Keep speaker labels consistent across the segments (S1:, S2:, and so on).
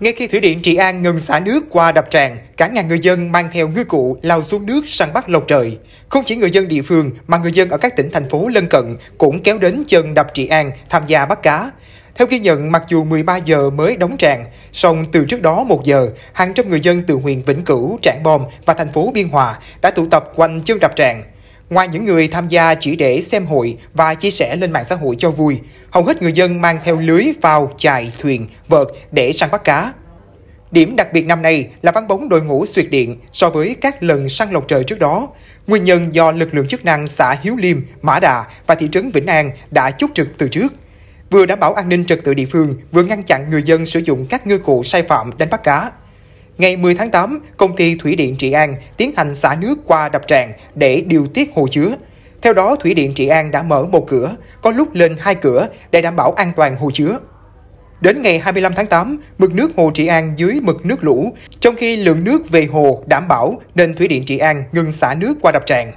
S1: ngay khi thủy điện Trị An ngừng xả nước qua đập tràn, cả ngàn người dân mang theo ngư cụ lao xuống nước săn bắt lộc trời. Không chỉ người dân địa phương mà người dân ở các tỉnh thành phố lân cận cũng kéo đến chân đập Trị An tham gia bắt cá. Theo ghi nhận, mặc dù 13 giờ mới đóng tràn, song từ trước đó 1 giờ, hàng trăm người dân từ huyện Vĩnh Cửu, Trảng Bom và thành phố Biên Hòa đã tụ tập quanh chân đập tràn. Ngoài những người tham gia chỉ để xem hội và chia sẻ lên mạng xã hội cho vui, hầu hết người dân mang theo lưới, phao, chài, thuyền, vợt để săn bắt cá. Điểm đặc biệt năm nay là vắng bóng đội ngũ suyệt điện so với các lần săn lộc trời trước đó. Nguyên nhân do lực lượng chức năng xã Hiếu Liêm, Mã Đà và thị trấn Vĩnh An đã chốt trực từ trước. Vừa đảm bảo an ninh trật tự địa phương, vừa ngăn chặn người dân sử dụng các ngư cụ sai phạm đánh bắt cá. Ngày 10 tháng 8, công ty Thủy điện Trị An tiến hành xả nước qua đập tràn để điều tiết hồ chứa. Theo đó, Thủy điện Trị An đã mở một cửa, có lúc lên hai cửa để đảm bảo an toàn hồ chứa. Đến ngày 25 tháng 8, mực nước hồ Trị An dưới mực nước lũ, trong khi lượng nước về hồ đảm bảo nên Thủy điện Trị An ngừng xả nước qua đập tràn.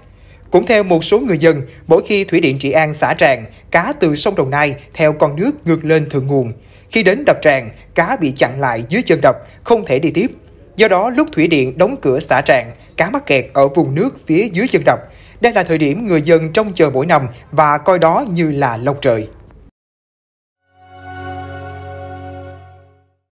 S1: Cũng theo một số người dân, mỗi khi Thủy điện Trị An xả tràn, cá từ sông Đồng Nai theo con nước ngược lên thượng nguồn. Khi đến đập tràn, cá bị chặn lại dưới chân đập, không thể đi tiếp. Do đó, lúc thủy điện đóng cửa xả tràn, cá mắc kẹt ở vùng nước phía dưới chân đập. Đây là thời điểm người dân trông chờ mỗi năm và coi đó như là lộc trời.